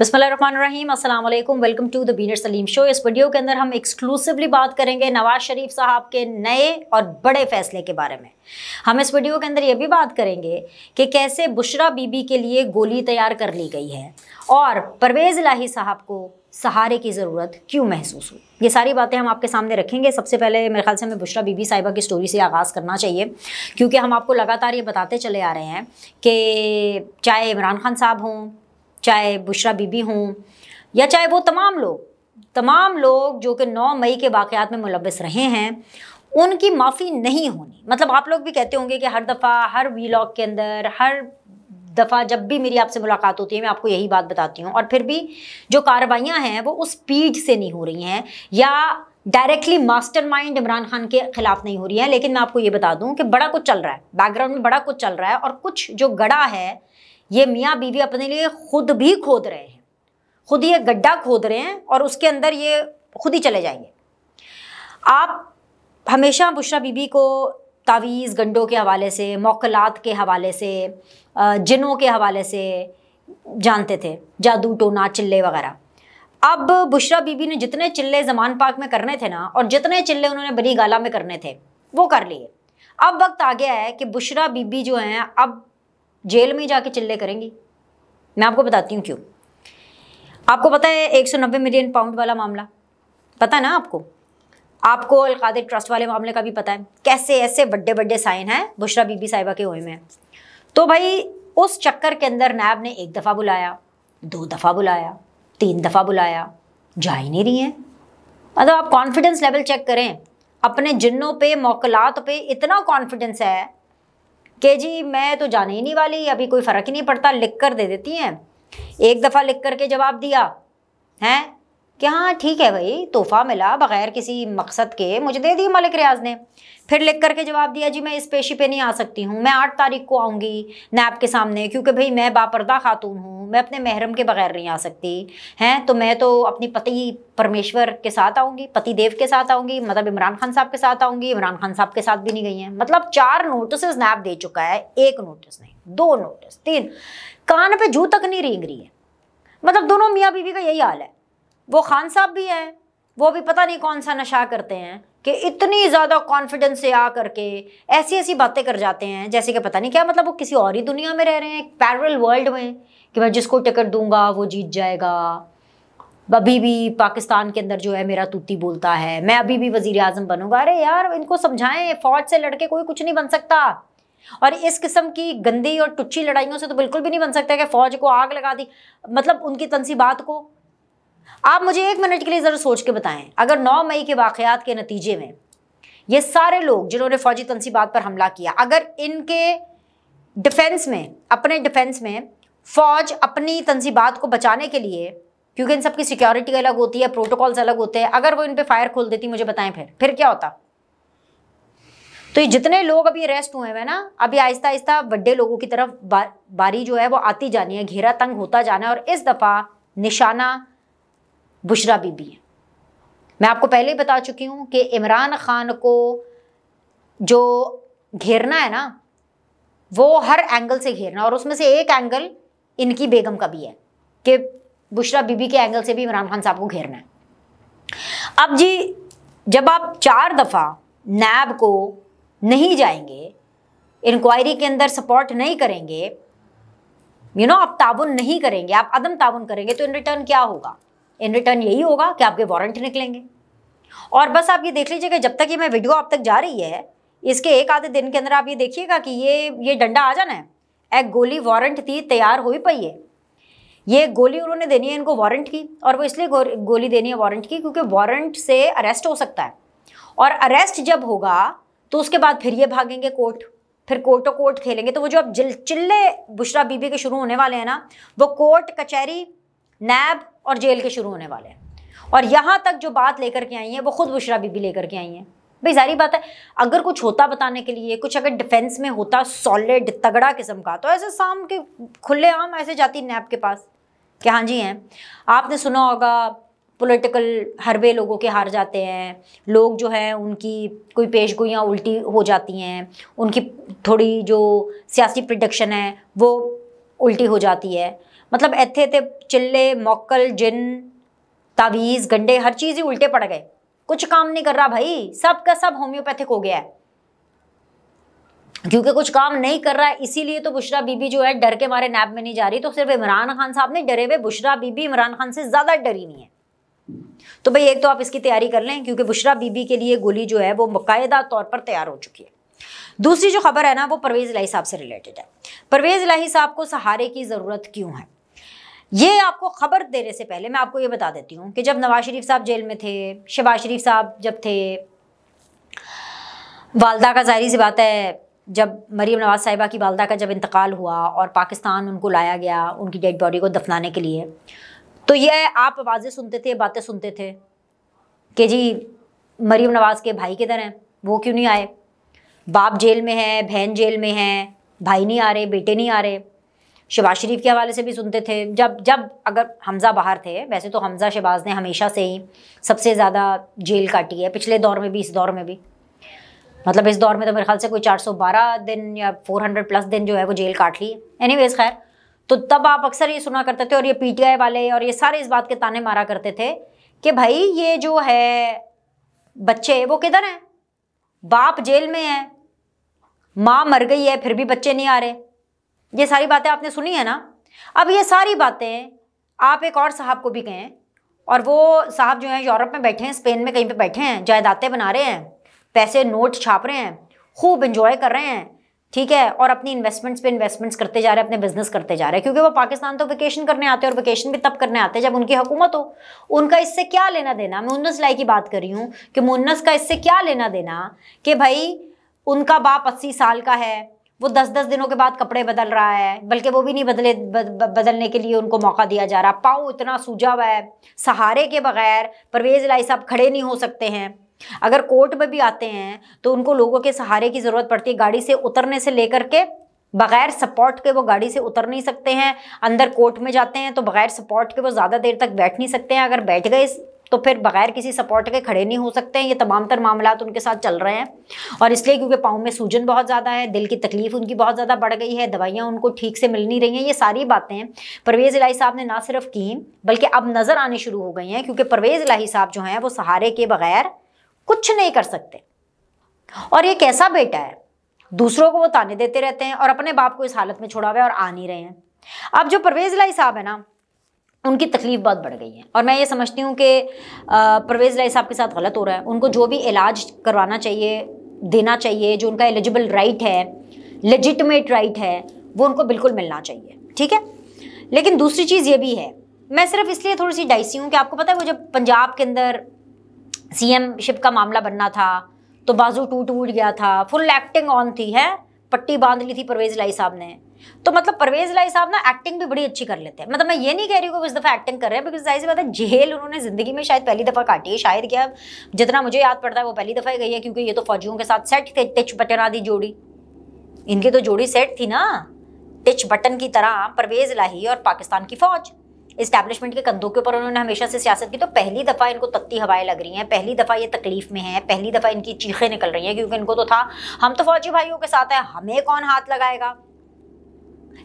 बसमीम अल्लाम welcome to the बीनर सलीम शो इस वीडियो के अंदर हम एक्सक्लूसिवली बात करेंगे नवाज़ शरीफ साहब के नए और बड़े फैसले के बारे में हम इस वीडियो के अंदर ये भी बात करेंगे कि कैसे बुशरा बीबी के लिए गोली तैयार कर ली गई है और परवेज़ लाही साहब को सहारे की ज़रूरत क्यों महसूस हुई ये सारी बातें हम आपके सामने रखेंगे सबसे पहले मेरे ख्याल से हमें बुशरा बीबी साहिबा की स्टोरी से आगाज़ करना चाहिए क्योंकि हम आपको लगातार ये बताते चले आ रहे हैं कि चाहे इमरान खान साहब हों चाहे बुशरा बीबी हों या चाहे वो तमाम लोग तमाम लोग जो कि 9 मई के वाक़ात में मुलवस रहे हैं उनकी माफ़ी नहीं होनी मतलब आप लोग भी कहते होंगे कि हर दफ़ा हर वीलॉग के अंदर हर दफ़ा जब भी मेरी आपसे मुलाकात होती है मैं आपको यही बात बताती हूँ और फिर भी जो कार्रवाइयाँ हैं वो उस स्पीड से नहीं हो रही हैं या डायरेक्टली मास्टरमाइंड इमरान खान के खिलाफ नहीं हो रही हैं लेकिन मैं आपको ये बता दूँ कि बड़ा कुछ चल रहा है बैकग्राउंड में बड़ा कुछ चल रहा है और कुछ जो गड़ा है ये मियाँ बीवी अपने लिए खुद भी खोद रहे हैं खुद ये गड्ढा खोद रहे हैं और उसके अंदर ये खुद ही चले जाएंगे आप हमेशा बुशरा बीबी को तावीज़ गंडों के हवाले से मौकलात के हवाले से जिनों के हवाले से जानते थे जादू टोना चिल्ले वगैरह अब बुशरा बीबी ने जितने चिल्ले जमान पाक में करने थे ना और जितने चिल्ले उन्होंने बनी गाला में करने थे वो कर लिए अब वक्त आ गया है कि बुशरा बीबी जो हैं अब जेल में जाके चिल्ले करेंगी मैं आपको बताती हूँ क्यों आपको पता है 190 मिलियन पाउंड वाला मामला पता है ना आपको आपको अलकाद ट्रस्ट वाले मामले का भी पता है कैसे ऐसे बड़े बड़े साइन हैं बुशरा बीबी साहिबा के ओए में तो भाई उस चक्कर के अंदर नैब ने एक दफ़ा बुलाया दो दफ़ा बुलाया तीन दफ़ा बुलाया जा ही नहीं रही हैं मतलब आप कॉन्फिडेंस लेवल चेक करें अपने जिन्नों पे मौकलात पे इतना कॉन्फिडेंस है कि जी मैं तो जाने ही नहीं वाली अभी कोई फ़र्क ही नहीं पड़ता लिख कर दे देती हैं एक दफ़ा लिख करके जवाब दिया हैं कि हाँ ठीक है भाई तोहफा मिला बगैर किसी मकसद के मुझे दे दी मलिक रियाज ने फिर लिख करके जवाब दिया जी मैं इस पेशी पे नहीं आ सकती हूँ मैं आठ तारीख को आऊँगी नैब के सामने क्योंकि भाई मैं बापरदा खातून हूँ मैं अपने महरम के बगैर नहीं आ सकती हैं तो मैं तो अपनी पति परमेश्वर के साथ आऊँगी पति देव के साथ आऊँगी मतलब इमरान खान साहब के साथ आऊँगी इमरान खान साहब के साथ भी नहीं गई हैं मतलब चार नोटिस नैब दे चुका है एक नोटिस नहीं दो नोटिस तीन कान पर जू तक नहीं रेंग रही है मतलब दोनों मियाँ बीवी का यही हाल है वो खान साहब भी हैं वो भी पता नहीं कौन सा नशा करते हैं कि इतनी ज़्यादा कॉन्फिडेंस से आ करके ऐसी ऐसी बातें कर जाते हैं जैसे कि पता नहीं क्या मतलब वो किसी और ही दुनिया में रह रहे हैं पैरल वर्ल्ड में कि मैं जिसको टिकट दूंगा वो जीत जाएगा अभी भी पाकिस्तान के अंदर जो है मेरा तूती बोलता है मैं अभी भी वजीर अजम बनूंगा अरे यार इनको समझाएं फौज से लड़के कोई कुछ नहीं बन सकता और इस किस्म की गंदी और टुच्ची लड़ाइयों से तो बिल्कुल भी नहीं बन सकता कि फ़ौज को आग लगा दी मतलब उनकी तनसीबात को आप मुझे एक मिनट के लिए ज़रा सोच के बताएं अगर 9 मई के वाकयात के नतीजे में ये सारे लोग जिन्होंने फ़ौजी तनसीबात पर हमला किया अगर इनके डिफेंस में अपने डिफेंस में फ़ौज अपनी तनसीबात को बचाने के लिए क्योंकि इन सबकी सिक्योरिटी अलग होती है प्रोटोकॉल्स अलग होते हैं अगर वो इन पर फायर खोल देती मुझे बताएं फिर फिर क्या होता तो ये जितने लोग अभी अरेस्ट हुए हैं ना अभी आहिस्ता आहिस्ता बड्डे लोगों की तरफ बा, बारी जो है वो आती जानी है घेरा तंग होता जाना है और इस दफ़ा निशाना बुशरा बीबी हैं मैं आपको पहले ही बता चुकी हूँ कि इमरान खान को जो घेरना है ना वो हर एंगल से घेरना और उसमें से एक एंगल इनकी बेगम का भी है कि बुशरा बीबी के एंगल से भी इमरान खान साहब को घेरना है अब जी जब आप चार दफ़ा नैब को नहीं जाएंगे इंक्वायरी के अंदर सपोर्ट नहीं करेंगे यू you नो know, आप ताबुन नहीं करेंगे आप अदम ताबुन करेंगे तो इन रिटर्न क्या होगा इन रिटर्न यही होगा कि आपके वारंट निकलेंगे और बस आप ये देख लीजिएगा जब तक ये मैं वीडियो आप तक जा रही है इसके एक आधे दिन के अंदर आप ये देखिएगा कि ये ये डंडा आ जाना है एक गोली वारंट थी तैयार हो ही पाई है ये गोली उन्होंने देनी है इनको वारंट की और वो इसलिए गोली देनी है वारंट की क्योंकि वारंट से अरेस्ट हो सकता है और अरेस्ट जब होगा तो उसके बाद फिर ये भागेंगे कोर्ट फिर कोर्टो तो कोर्ट खेलेंगे तो वो जो अब चिल्ले बुशरा बीबी के शुरू होने वाले हैं ना वो कोर्ट कचहरी नैब और जेल के शुरू होने वाले हैं और यहाँ तक जो बात लेकर के आई है वो खुद बुशरा बीबी लेकर के आई हैं भाई सारी बात है अगर कुछ होता बताने के लिए कुछ अगर डिफेंस में होता सॉलिड तगड़ा किस्म का तो ऐसे शाम के खुले आम ऐसे जाती नैब के पास कि हाँ जी हैं आपने सुना होगा पॉलिटिकल हरबे लोगों के हार जाते हैं लोग जो हैं उनकी कोई पेश गोइयाँ उल्टी हो जाती हैं उनकी थोड़ी जो सियासी प्रोडक्शन है वो उल्टी हो जाती है मतलब एथे थे चिल्ले मोकल जिन तावीज़ गंडे हर चीज़ ही उल्टे पड़ गए कुछ काम नहीं कर रहा भाई सब का सब होम्योपैथिक हो गया है क्योंकि कुछ काम नहीं कर रहा है इसीलिए तो बुशरा बीबी जो है डर के मारे नैब में नहीं जा रही तो सिर्फ इमरान खान साहब ने डरे हुए बुशरा बीबी इमरान खान से ज़्यादा डरी नहीं है तो भाई एक तो आप इसकी तैयारी कर लें क्योंकि बुशरा बीबी के लिए गोली जो है वो बाकायदा तौर पर तैयार हो चुकी है दूसरी जो खबर है ना वो परवेज़ लाही साहब से रिलेटेड है परवेज़ लाही साहब को सहारे की ज़रूरत क्यों है ये आपको खबर देने से पहले मैं आपको ये बता देती हूँ कि जब नवाज शरीफ साहब जेल में थे शहबाज शरीफ साहब जब थे वालदा का जाहिर सी बात है जब मरीम नवाज साहिबा की वालदा का जब इंतकाल हुआ और पाकिस्तान उनको लाया गया उनकी डेड बॉडी को दफनाने के लिए तो यह आप आवाज़ें सुनते थे बातें सुनते थे कि जी मरीम नवाज़ के भाई किधर हैं वो क्यों नहीं आए बाप जेल में है बहन जेल में है भाई नहीं आ रहे बेटे नहीं आ रहे शहबाज शरीफ के हवाले से भी सुनते थे जब जब अगर हमज़ा बाहर थे वैसे तो हमज़ा शहबाज ने हमेशा से ही सबसे ज़्यादा जेल काटी है पिछले दौर में भी इस दौर में भी मतलब इस दौर में तो मेरे ख्याल से कोई 412 दिन या 400 प्लस दिन जो है वो जेल काट ली एनी वेज़ खैर तो तब आप अक्सर ये सुना करते थे और ये पी वाले और ये सारे इस बात के ताने मारा करते थे कि भाई ये जो है बच्चे वो किधर हैं बाप जेल में है माँ मर गई है फिर भी बच्चे नहीं आ रहे ये सारी बातें आपने सुनी है ना अब ये सारी बातें आप एक और साहब को भी कहें और वो साहब जो हैं यूरोप में बैठे हैं स्पेन में कहीं पे बैठे हैं जायदादें बना रहे हैं पैसे नोट छाप रहे हैं खूब इन्जॉय कर रहे हैं ठीक है और अपनी इन्वेस्टमेंट्स पे इन्वेस्टमेंट्स करते जा रहे हैं अपने बिजनेस करते जा रहे हैं क्योंकि वो पाकिस्तान तो वेकेशन करने आते हैं और वेकेशन भी तब करने आते हैं जब उनकी हुकूमत हो उनका इससे क्या लेना देना मैं मुन्नस लाई की बात कर रही हूँ कि मुन्नस का इससे क्या लेना देना कि भाई उनका बाप अस्सी साल का है वो दस दस दिनों के बाद कपड़े बदल रहा है बल्कि वो भी नहीं बदले ब, बदलने के लिए उनको मौका दिया जा रहा पाओ इतना सूझा हुआ है सहारे के बगैर परवेज लाई साहब खड़े नहीं हो सकते हैं अगर कोर्ट में भी आते हैं तो उनको लोगों के सहारे की ज़रूरत पड़ती है गाड़ी से उतरने से लेकर के बगैर सपोर्ट के वो गाड़ी से उतर नहीं सकते हैं अंदर कोर्ट में जाते हैं तो बगैर सपोर्ट के वो ज़्यादा देर तक बैठ नहीं सकते हैं अगर बैठ गए तो फिर बगैर किसी सपोर्ट के खड़े नहीं हो सकते हैं ये तमाम तर मामला उनके साथ चल रहे हैं और इसलिए क्योंकि पाँव में सूजन बहुत ज़्यादा है दिल की तकलीफ उनकी बहुत ज़्यादा बढ़ गई है दवाइयाँ उनको ठीक से मिल नहीं रही हैं ये सारी बातें परवेज़ इलाही साहब ने ना सिर्फ की बल्कि अब नज़र आनी शुरू हो गई हैं क्योंकि परवेज़ इलाही साहब जो हैं वो सहारे के बगैर कुछ नहीं कर सकते और ये कैसा बेटा है दूसरों को वो ताने देते रहते हैं और अपने बाप को इस हालत में छोड़ा हुआ है और आ नहीं रहे हैं अब जो परवेज़ इलाही साहब है ना उनकी तकलीफ बहुत बढ़ गई है और मैं ये समझती हूँ कि परवेज़ लाई साहब के साथ गलत हो रहा है उनको जो भी इलाज करवाना चाहिए देना चाहिए जो उनका एलिजिबल राइट है लेजिटमेट राइट है वो उनको बिल्कुल मिलना चाहिए ठीक है लेकिन दूसरी चीज़ ये भी है मैं सिर्फ इसलिए थोड़ी सी डाइसी हूँ कि आपको पता है वो जब पंजाब के अंदर शिप का मामला बनना था तो बाजू टूट टूट गया था फुल एक्टिंग ऑन थी है पट्टी बांध ली थी परवेज लाई साहब ने तो मतलब परवेज लाई साहब ना एक्टिंग भी बड़ी अच्छी कर लेते हैं मतलब मैं ये नहीं कह रही हूँ कि इस दफ़ा एक्टिंग कर रहे हैं बिकॉज जाहिर सी बात है जेल उन्होंने ज़िंदगी में शायद पहली दफ़ा काटी है शायद क्या जितना मुझे याद पड़ता है वो पहली दफ़ा ही गई है क्योंकि ये तो फौजियों के साथ सेट थे टिच बटन आदि जोड़ी इनकी तो जोड़ी सेट थी ना टिच बटन की तरह परवेज लाही और पाकिस्तान की फौज इस्टेब्लिशमेंट के कंधों के ऊपर उन्होंने हमेशा से सियासत की तो पहली दफ़ा इनको तत्ती हवाएं लग रही हैं पहली दफ़ा ये तकलीफ में है पहली दफ़ा इनकी चीखें निकल रही हैं क्योंकि इनको तो था हम तो फौजी भाइयों के साथ हैं हमें कौन हाथ लगाएगा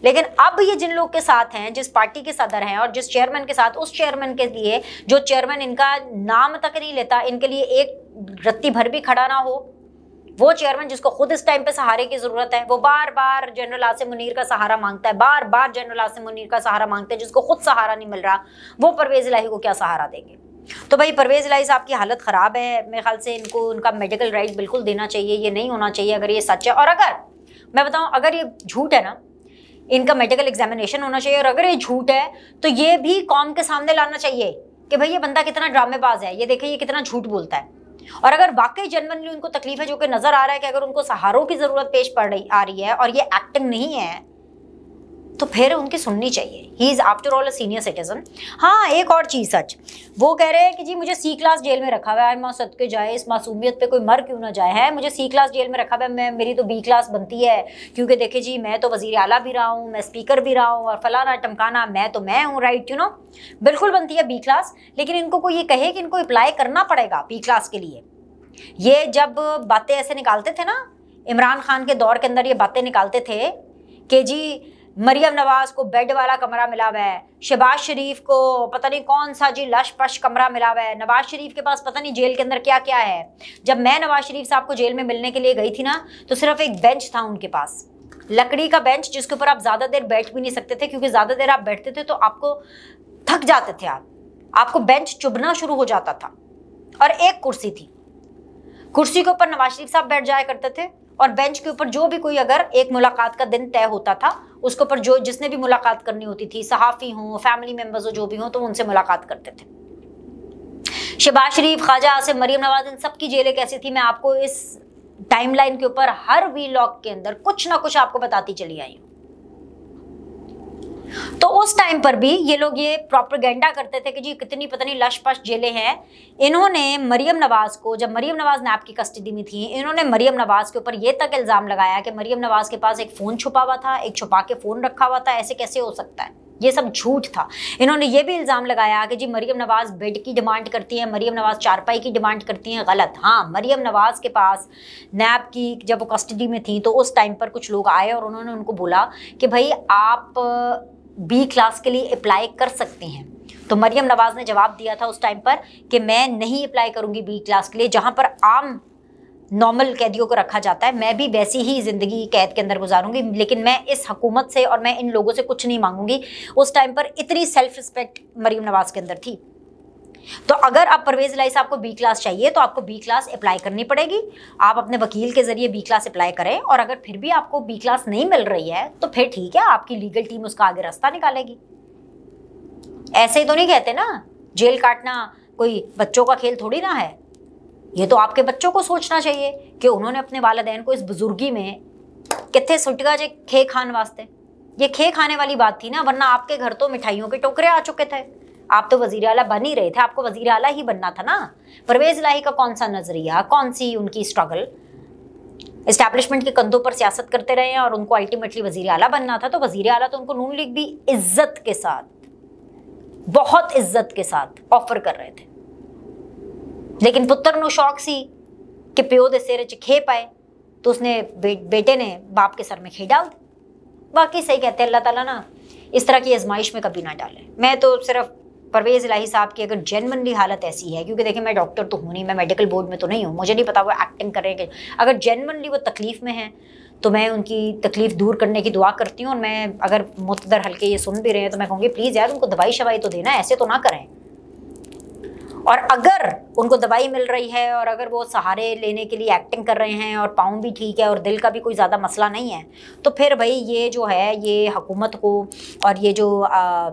लेकिन अब ये जिन लोग के साथ हैं जिस पार्टी के सदर हैं और जिस चेयरमैन के साथ उस चेयरमैन के लिए जो चेयरमैन इनका नाम तक नहीं लेता इनके लिए एक रत्ती भर भी खड़ा ना हो वो चेयरमैन जिसको खुद इस टाइम पे सहारे की जरूरत है वो बार बार जनरल आसिम मुनीर का सहारा मांगता है बार बार जनरल आसिम मुनीर का सहारा मांगते हैं जिसको खुद सहारा नहीं मिल रहा वो परवेज इलाही को क्या सहारा देंगे तो भाई परवेज इलाही साहब की हालत ख़राब है मेरे ख्याल से इनको उनका मेडिकल राइट बिल्कुल देना चाहिए ये नहीं होना चाहिए अगर ये सच है और अगर मैं बताऊँ अगर ये झूठ है ना इनका मेडिकल एग्जामिनेशन होना चाहिए और अगर ये झूठ है तो ये भी कौम के सामने लाना चाहिए कि भाई ये बंदा कितना ड्रामेबाज है ये देखें ये कितना झूठ बोलता है और अगर वाकई जनरली उनको तकलीफ है जो कि नज़र आ रहा है कि अगर उनको सहारों की ज़रूरत पेश पड़ रही आ रही है और ये एक्टिंग नहीं है तो फिर उनकी सुननी चाहिए he is after all a senior citizen हाँ एक और चीज़ सच वो कह रहे हैं कि जी मुझे सी क्लास जेल में रखा हुआ है माँ के जाए इस मासूमियत पे कोई मर क्यों ना जाए है मुझे सी क्लास जेल में रखा हुआ है मैं मेरी तो बी क्लास बनती है क्योंकि देखे जी मैं तो वजीर अला भी रहा हूँ मैं स्पीकर भी रहा हूँ और फलाना टमकाना मैं तो मैं हूँ राइट यू नो बिल्कुल बनती है बी क्लास लेकिन इनको कोई ये कहे कि इनको अप्लाई करना पड़ेगा बी क्लास के लिए ये जब बातें ऐसे निकालते थे ना इमरान खान के दौर के अंदर ये बातें निकालते थे कि जी मरियम नवाज को बेड वाला कमरा मिला हुआ है शहबाज शरीफ को पता नहीं कौन सा जी लश पश कमरा मिला हुआ है नवाज शरीफ के पास पता नहीं जेल के अंदर क्या क्या है जब मैं नवाज शरीफ साहब को जेल में मिलने के लिए गई थी ना तो सिर्फ एक बेंच था उनके पास लकड़ी का बेंच जिसके ऊपर आप ज़्यादा देर बैठ भी नहीं सकते थे क्योंकि ज़्यादा देर आप बैठते थे तो आपको थक जाते थे आप आपको बेंच चुभना शुरू हो जाता था और एक कुर्सी थी कुर्सी के ऊपर नवाज शरीफ साहब बैठ जाया करते थे और बेंच के ऊपर जो भी कोई अगर एक मुलाकात का दिन तय होता था उसके ऊपर जो जिसने भी मुलाकात करनी होती थी सहाफ़ी हों फैमिली मेम्बर्स हो जो भी हों तो उनसे मुलाकात करते थे शहबाज शरीफ ख्वाजा आसिफ मरीम नवाज इन सबकी जेलें कैसी थी मैं आपको इस टाइमलाइन के ऊपर हर वी के अंदर कुछ ना कुछ आपको बताती चली आई हूँ तो उस टाइम पर भी ये लोग ये गेंडा करते थे कि जी कितनी पता नहीं लश पश जेलें हैं इन्होंने मरियम नवाज़ को जब मरियम नवाज़ नैब की कस्टडी में थी इन्होंने मरियम नवाज़ के ऊपर ये तक इल्ज़ाम लगाया कि मरियम नवाज़ के पास एक फ़ोन छुपा हुआ था एक छुपा के फ़ोन रखा हुआ था ऐसे कैसे हो सकता है ये सब झूठ था इन्होंने ये भी इल्ज़ाम लगाया कि जी मरियम नवाज़ बेड की डिमांड करती हैं मरियम नवाज़ चारपाई की डिमांड करती हैं गलत हाँ मरियम नवाज़ के पास नैब की जब वो कस्टडी में थी तो उस टाइम पर कुछ लोग आए और उन्होंने उनको बोला कि भाई आप बी क्लास के लिए अप्लाई कर सकते हैं तो मरियम नवाज़ ने जवाब दिया था उस टाइम पर कि मैं नहीं अप्लाई करूँगी बी क्लास के लिए जहाँ पर आम नॉर्मल कैदियों को रखा जाता है मैं भी वैसी ही ज़िंदगी कैद के अंदर गुजारूंगी लेकिन मैं इस हकूमत से और मैं इन लोगों से कुछ नहीं मांगूंगी उस टाइम पर इतनी सेल्फ रिस्पेक्ट मरीम नवाज़ के अंदर थी तो अगर आप परवेज लाई साहब को बी क्लास चाहिए तो आपको बी क्लास अप्लाई करनी पड़ेगी आप अपने वकील के जरिए बी क्लास अप्लाई करें और अगर फिर भी आपको बी क्लास नहीं मिल रही है तो फिर ठीक है आपकी लीगल टीम उसका आगे रास्ता निकालेगी ऐसे ही तो नहीं कहते ना जेल काटना कोई बच्चों का खेल थोड़ी ना है ये तो आपके बच्चों को सोचना चाहिए कि उन्होंने अपने वालदेन को इस बुजुर्गी में कितने सुटगा जे खे खान वास्ते ये खे खाने वाली बात थी ना वरना आपके घर तो मिठाइयों के टोकरे आ चुके थे आप तो वजीर अला बन ही रहे थे आपको वजीर अला ही बनना था ना परवेज लाही का कौन सा नज़रिया कौन सी उनकी स्ट्रगल इस्टेब्लिशमेंट के कंधों पर सियासत करते रहे हैं और उनको अल्टीमेटली वजीर अला बनना था तो वजीर अला तो उनको नून लीग भी इज्जत के साथ बहुत इज्जत के साथ ऑफर कर रहे थे लेकिन पुत्र नो शौक सी कि प्यो दे सिर च खे पाए तो उसने बे, बेटे ने बाप के सर में खे डाल बाकी सही कहते हैं अल्लाह ताला ना इस तरह की आजमाइश में कभी ना डाले मैं तो सिर्फ परवेज़ इलाही साहब की अगर जेनवनली हालत ऐसी है क्योंकि देखिए मैं डॉक्टर तो हूँ नहीं मैं मेडिकल बोर्ड में तो नहीं हूँ मुझे नहीं पता वो एक्टिंग कर रहे हैं अगर जेनवनली वो तकलीफ़ में है तो मैं उनकी तकलीफ़ दूर करने की दुआ करती हूँ और मैं अगर मुतदर हल्के ये सुन भी रहे हैं तो मैं कहूँगी प्लीज़ यार उनको दवाई शवाई तो देना ऐसे तो ना करें और अगर उनको दवाई मिल रही है और अगर वो सहारे लेने के लिए एक्टिंग कर रहे हैं और पाँव भी ठीक है और दिल का भी कोई ज़्यादा मसला नहीं है तो फिर भाई ये जो है ये हुकूमत को और ये जो आ,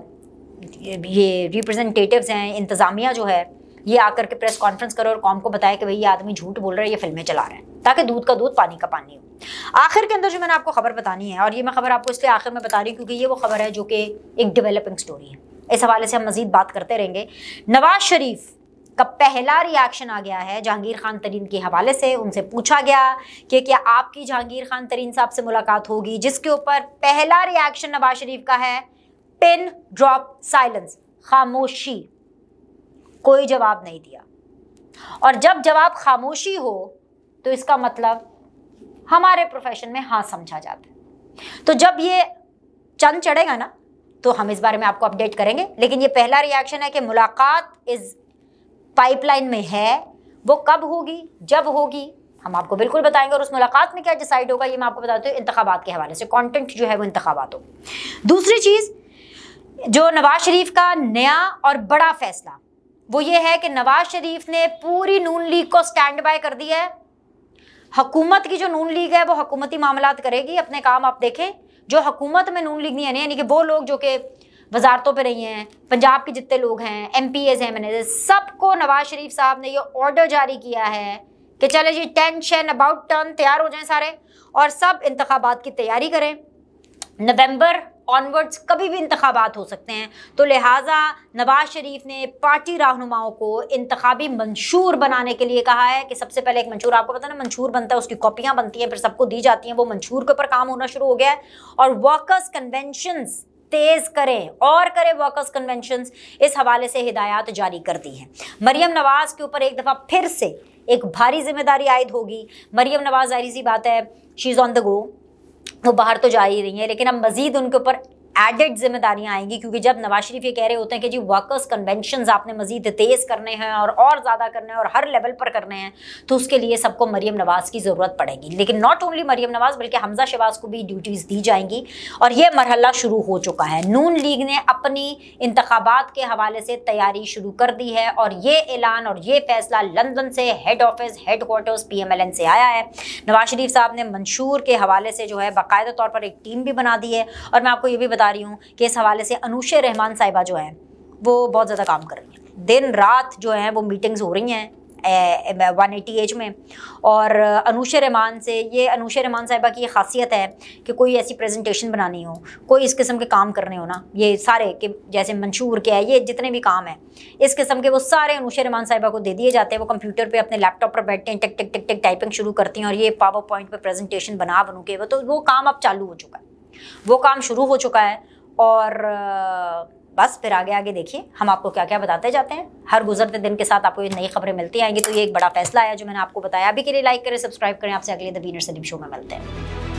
ये रिप्रेजेंटेटिव्स हैं इंतज़ामिया जो है ये आकर के प्रेस कॉन्फ्रेंस करो और कॉम को बताया कि भाई ये आदमी झूठ बोल रहा है ये फिल्में चला रहे हैं ताकि दूध का दूध पानी का पानी हो आखिर के अंदर जो मैंने आपको खबर बतानी है और ये मैं खबर आपको इसलिए आखिर में बता रही हूँ क्योंकि ये वो खबर है जो कि एक डेवलपिंग स्टोरी है इस हवाले से हम मजीद बात करते रहेंगे नवाज शरीफ का पहला रिएक्शन आ गया है जहांगीर खान तरीन के हवाले से उनसे पूछा गया कि क्या आपकी जहांगीर खान तरीन साहब से मुलाकात होगी जिसके ऊपर पहला रिएक्शन नवाज शरीफ का है पिन ड्रॉप साइलेंस खामोशी कोई जवाब नहीं दिया और जब जवाब खामोशी हो तो इसका मतलब हमारे प्रोफेशन में हाँ समझा जाता है तो जब ये चंद चढ़ेगा ना तो हम इस बारे में आपको अपडेट करेंगे लेकिन ये पहला रिएक्शन है कि मुलाकात इस पाइपलाइन में है वो कब होगी जब होगी हम आपको बिल्कुल बताएंगे और उस मुलाकात में क्या डिसाइड होगा ये मैं आपको बताती हूँ इंतबात के हवाले से कंटेंट जो है वो इंतबात होगी दूसरी चीज़ जो नवाज शरीफ का नया और बड़ा फैसला वो ये है कि नवाज शरीफ ने पूरी नून लीग को स्टैंड बाय कर दिया है हकूमत की जो नून लीग है वो हकूमती मामला करेगी अपने काम आप देखें जो हकूमत में नून लीग नहीं है यानी कि वो लोग जो कि वजारतों पर रही हैं पंजाब के जितने लोग हैं एम पी एज हैं मैनेजर सबको नवाज शरीफ साहब ने ये ऑर्डर जारी किया है कि चले जी टेंशन अबाउट टर्न तैयार हो जाएं सारे और सब इंतबात की तैयारी करें नवंबर ऑनवर्ड्स कभी भी इंतबात हो सकते हैं तो लिहाजा नवाज शरीफ ने पार्टी रहनुमाओं को इंतबी मंशूर बनाने के लिए कहा है कि सबसे पहले एक मंशूर आपको पता ना मंशूर बनता है उसकी कॉपियाँ बनती हैं फिर सबको दी जाती हैं वो मंशूर के ऊपर काम होना शुरू हो गया है और वर्कर्स कन्वेंशंस तेज करें और करें वर्कर्स कन्वेंशन इस हवाले से हिदायत जारी कर दी हैं मरियम नवाज के ऊपर एक दफ़ा फिर से एक भारी जिम्मेदारी आयद होगी मरियम नवाज जारी सी बात है she is on the go वो बाहर तो जा ही रही हैं लेकिन अब मज़ीद उनके ऊपर एडेड जिम्मेदारियां आएंगी क्योंकि जब नवाज शरीफ ये कह रहे होते हैं कि जी वर्कर्स कन्वेंशन आपने मजीद तेज़ करने हैं और और ज़्यादा करने हैं और हर लेवल पर करने हैं तो उसके लिए सबको मरीम नवाज़ की ज़रूरत पड़ेगी लेकिन नॉट ओनली मरीम नवाज़ बल्कि हमजा शहबाज को भी ड्यूटीज़ दी जाएंगी और यह मरहला शुरू हो चुका है नून लीग ने अपनी इंतबात के हवाले से तैयारी शुरू कर दी है और ये ऐलान और ये फैसला लंदन से head office headquarters P M L N से आया है नवाज शरीफ साहब ने मंशूर के हवाले से जो है बाकायदा तौर पर एक टीम भी बना दी है और मैं आपको ये भी बता बता रही हूँ कि इस हवाले से अनूश रहमान साहिबा जो हैं वो बहुत ज़्यादा काम कर रही हैं दिन रात जो है वो मीटिंग्स हो रही हैं वन एटी एज में और अनूश रहमान से ये अनूश रहमान साहिबा की ये खासियत है कि कोई ऐसी प्रेजेंटेशन बनानी हो कोई इस किस्म के काम करने हो ना ये सारे के जैसे मंशूर के है ये जितने भी काम हैं इस किस्म के वो सारे अनूश रहमान साहिबा को दे दिए जाते हैं वो कंप्यूटर पे अपने लैपटॉप पर बैठते हैं टिक टिक टिक टिक टाइपिंग शुरू करती हैं और ये पावर पॉइंट पर प्रेजेंटेशन बना बनू के वो तो वो काम अब चालू हो चुका है वो काम शुरू हो चुका है और बस फिर आगे आगे देखिए हम आपको क्या क्या बताते जाते हैं हर गुजरते दिन के साथ आपको ये नई खबरें मिलती आएंगी तो ये एक बड़ा फैसला आया जो मैंने आपको बताया अभी के लिए लाइक करें सब्सक्राइब करें आपसे अगले दबीनर सलीम शो में मिलते हैं